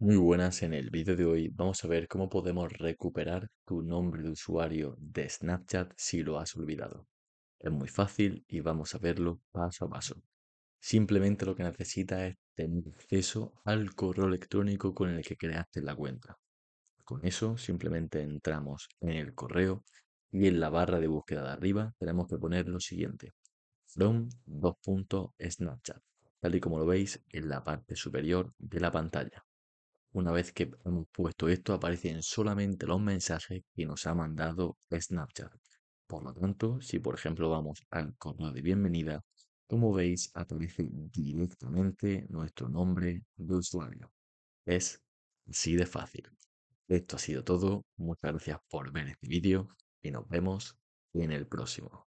Muy buenas, en el vídeo de hoy vamos a ver cómo podemos recuperar tu nombre de usuario de Snapchat si lo has olvidado. Es muy fácil y vamos a verlo paso a paso. Simplemente lo que necesitas es tener acceso al correo electrónico con el que creaste la cuenta. Con eso simplemente entramos en el correo y en la barra de búsqueda de arriba tenemos que poner lo siguiente. From 2.snapchat, tal y como lo veis en la parte superior de la pantalla. Una vez que hemos puesto esto, aparecen solamente los mensajes que nos ha mandado Snapchat. Por lo tanto, si por ejemplo vamos al correo de bienvenida, como veis, aparece directamente nuestro nombre de usuario. Es así de fácil. Esto ha sido todo. Muchas gracias por ver este vídeo y nos vemos en el próximo.